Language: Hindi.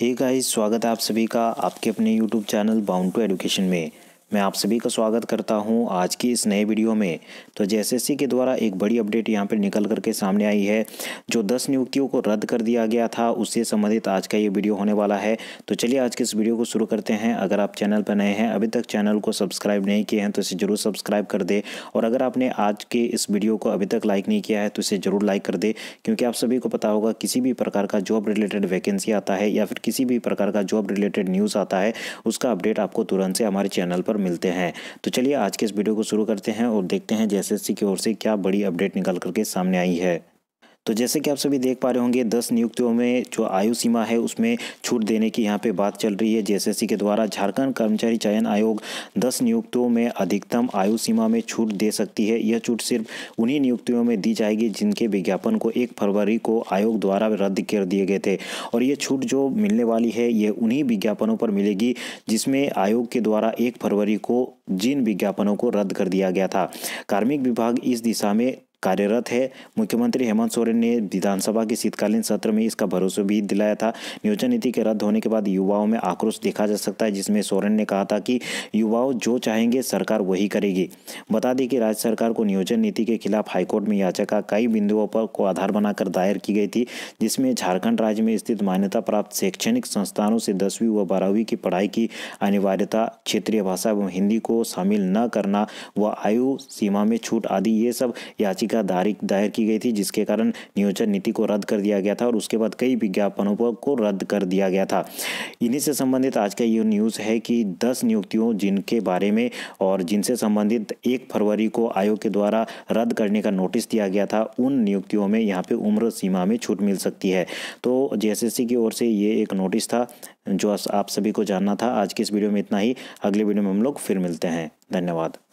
हे hey गाइस स्वागत है आप सभी का आपके अपने YouTube channel bound to education में मैं आप सभी का स्वागत करता हूं आज की इस नए वीडियो में तो जेएसएससी के द्वारा एक बड़ी अपडेट यहां पर निकल करके सामने आई है जो 10 नियुक्तियों को रद्द कर दिया गया था उससे संबंधित आज का ये वीडियो होने वाला है तो चलिए आज के इस वीडियो को शुरू करते हैं अगर आप चैनल पर नए हैं अभी तक चैनल को सब्सक्राइब नहीं किए हैं तो इसे ज़रूर सब्सक्राइब कर दे और अगर आपने आज के इस वीडियो को अभी तक लाइक नहीं किया है तो इसे ज़रूर लाइक कर दे क्योंकि आप सभी को पता होगा किसी भी प्रकार का जॉब रिलेटेड वैकेंसी आता है या फिर किसी भी प्रकार का जॉब रिलेटेड न्यूज़ आता है उसका अपडेट आपको तुरंत से हमारे चैनल पर मिलते हैं तो चलिए आज के इस वीडियो को शुरू करते हैं और देखते हैं जे की ओर से क्या बड़ी अपडेट निकाल करके सामने आई है तो जैसे कि आप सभी देख पा रहे होंगे दस नियुक्तियों में जो आयु सीमा है उसमें छूट देने की यहाँ पे बात चल रही है जेएसएससी के द्वारा झारखंड कर्मचारी चयन आयोग दस नियुक्तियों में अधिकतम आयु सीमा में छूट दे सकती है यह छूट सिर्फ उन्हीं नियुक्तियों में दी जाएगी जिनके विज्ञापन को एक फरवरी को आयोग द्वारा रद्द कर दिए गए थे और ये छूट जो मिलने वाली है ये उन्हीं विज्ञापनों पर मिलेगी जिसमें आयोग के द्वारा एक फरवरी को जिन विज्ञापनों को रद्द कर दिया गया था कार्मिक विभाग इस दिशा में कार्यरत है मुख्यमंत्री हेमंत सोरेन ने विधानसभा के शीतकालीन सत्र में इसका भरोसा भी दिलाया था नियोजन नीति के रद्द होने के बाद युवाओं में आक्रोश देखा जा सकता है जिसमें सोरेन ने कहा था कि युवाओं जो चाहेंगे सरकार वही करेगी बता दें कि राज्य सरकार को नियोजन नीति के खिलाफ हाईकोर्ट में याचिका कई बिंदुओं पर को आधार बनाकर दायर की गई थी जिसमें झारखंड राज्य में स्थित मान्यता प्राप्त शैक्षणिक संस्थानों से दसवीं व बारहवीं की पढ़ाई की अनिवार्यता क्षेत्रीय भाषा एवं हिंदी को शामिल न करना व आयु सीमा में छूट आदि ये सब याचिका याचिका दायर की गई थी जिसके कारण नियोजन नीति को रद्द कर दिया गया था और उसके बाद कई विज्ञापनों पर को रद्द कर दिया गया था इन्हीं से संबंधित आज का ये न्यूज़ है कि दस नियुक्तियों जिनके बारे में और जिनसे संबंधित एक फरवरी को आयोग के द्वारा रद्द करने का नोटिस दिया गया था उन नियुक्तियों में यहाँ पर उम्र सीमा में छूट मिल सकती है तो जे की ओर से ये एक नोटिस था जो आप सभी को जानना था आज के इस वीडियो में इतना ही अगले वीडियो में हम लोग फिर मिलते हैं धन्यवाद